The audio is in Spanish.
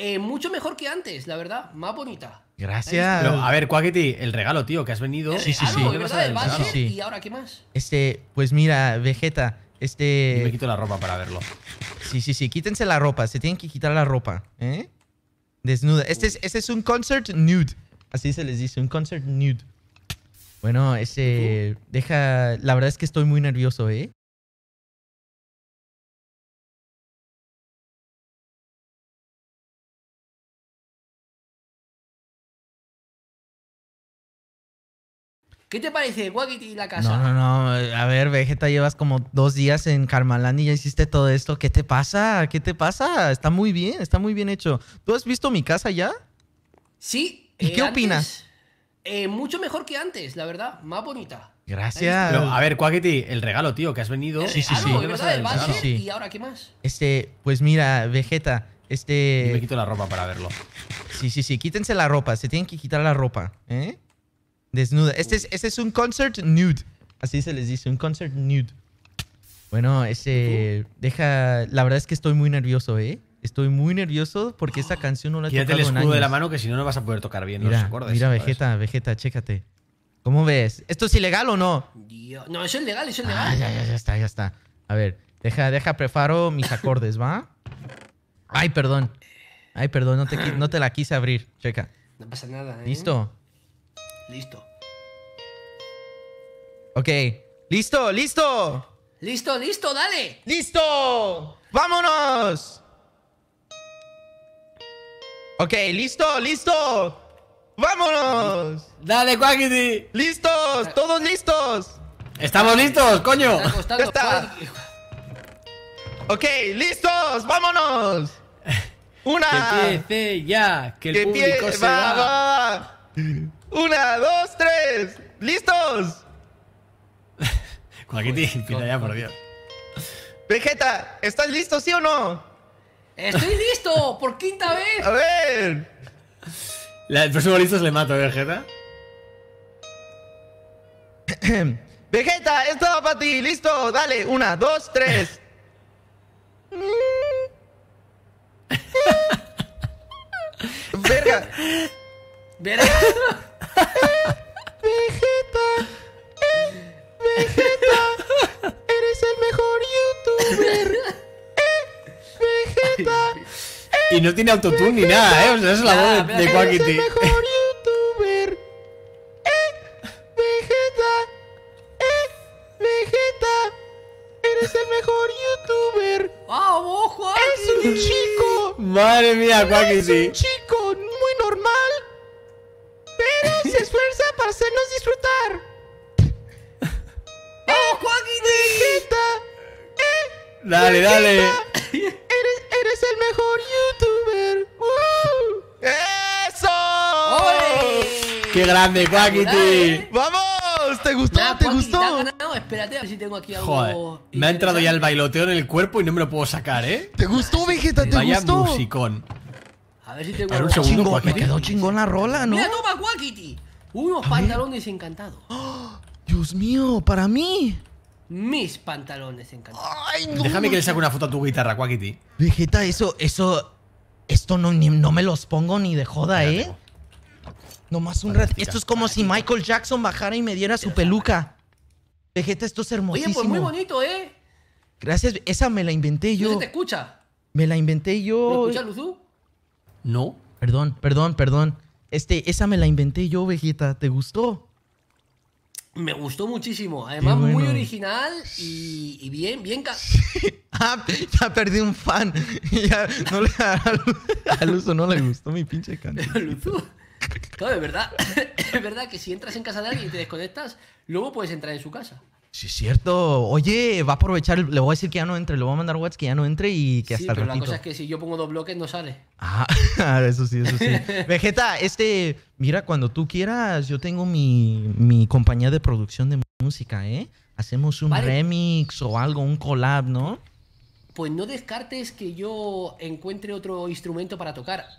Eh, mucho mejor que antes, la verdad. Más bonita. Gracias. a ver, Cuageti, el regalo, tío, que has venido. Eh, sí, sí, sí. ¿Y ahora qué más? Este, pues mira, Vegeta, este... me quito la ropa para verlo. Sí, sí, sí. Quítense la ropa. Se tienen que quitar la ropa. ¿Eh? Desnuda. Este es, este es un concert nude. Así se les dice, un concert nude. Bueno, ese... Deja... La verdad es que estoy muy nervioso, ¿eh? ¿Qué te parece Guagiti la casa? No, no, no. A ver, Vegeta, llevas como dos días en Carmalán y ya hiciste todo esto. ¿Qué te pasa? ¿Qué te pasa? Está muy bien, está muy bien hecho. ¿Tú has visto mi casa ya? Sí. ¿Y eh, qué opinas? Eh, mucho mejor que antes, la verdad. Más bonita. Gracias. a ver, Quackity, el regalo, tío, que has venido. Eh, sí, sí, ah, sí. ¿Y ahora qué más? Este, pues mira, Vegeta, este... me quito la ropa para verlo. Sí, sí, sí. Quítense la ropa. Se tienen que quitar la ropa, ¿eh? Desnuda. Este es, este es un concert nude. Así se les dice, un concert nude. Bueno, ese deja. La verdad es que estoy muy nervioso, ¿eh? Estoy muy nervioso porque esta canción no la he tocado el escudo de la mano que si no no vas a poder tocar bien los acordes. Mira, Vegeta, Vegeta, chécate. ¿Cómo ves? ¿Esto es ilegal o no? No, eso es legal, eso es ah, legal. ya, ya, ya está, ya está. A ver, deja, deja, preparo mis acordes, ¿va? Ay, perdón. Ay, perdón, no te, la quise abrir. Checa. No pasa nada, ¿eh? ¿Listo? Listo. Ok. Listo, listo. Listo, listo, dale. Listo. Vámonos. Ok, listo, listo. Vámonos. Dale, Quackity. Listos, todos listos. Estamos listos, coño. Ok, listos, vámonos. Una. ya, que el público una, dos, tres. ¡Listos! Joaquín, ya, por Dios. Vegeta, ¿estás listo, sí o no? ¡Estoy listo! ¡Por quinta vez! A ver. La, el próximo listo le mato, ¿eh, Vegeta. Vegeta, esto va para ti, listo, dale, una, dos, tres. Verga. Verga. Vegeta. y no tiene autotune ni nada, ¿eh? O sea, es la voz de, de el mejor youtuber. Eh, Vegeta. Eh, Vegeta. Eres el mejor youtuber. ¡Vamos, ¡Es un chico! Madre mía, Quackity. Dale, dale. Eres, eres el mejor youtuber. ¡Eso! ¡Qué grande, Quackity! ¿eh? ¡Vamos! ¿Te gustó? ¿Te gustó? No, Espérate a ver si tengo aquí algo. me ha entrado ya el bailoteo en el cuerpo y no me lo puedo sacar, ¿eh? ¿Te gustó, Vegeta? ¿Te Vaya gustó? Vaya musicón. A ver si te gustó. un me quedó chingón la rola, ¿no? Mira, toma, Quackity. Unos pantalones encantados. Dios mío, para mí mis pantalones encantados. Déjame que le saque una foto a tu guitarra, Quackity. Vegeta, eso, eso, esto no, no me los pongo ni de joda, ¿eh? Nomás un ratito. Esto es como si Michael Jackson bajara y me diera su peluca. Vegeta, esto es hermosísimo. Oye, pues muy bonito, ¿eh? Gracias. Esa me la inventé yo. ¿No te escucha? Me la inventé yo. ¿Me escucha, Luzu? No. Perdón, perdón, perdón. Este, esa me la inventé yo, Vegeta. ¿Te gustó? Me gustó muchísimo. Además, muy original y, bien, bien. ca. Ah, ya perdí un fan. Ya, no le, a no le gustó mi pinche canción. Claro, es verdad. Es verdad que si entras en casa de alguien y te desconectas, luego puedes entrar en su casa. Sí, es cierto. Oye, va a aprovechar, le voy a decir que ya no entre, le voy a mandar WhatsApp que ya no entre y que hasta el ratito. la cosa es que si yo pongo dos bloques no sale. Ah, eso sí, eso sí. Vegeta, este, mira, cuando tú quieras, yo tengo mi, compañía de producción de música, ¿eh? Hacemos un remix o algo, un collab, ¿no? Pues no descartes que yo encuentre otro instrumento para tocar.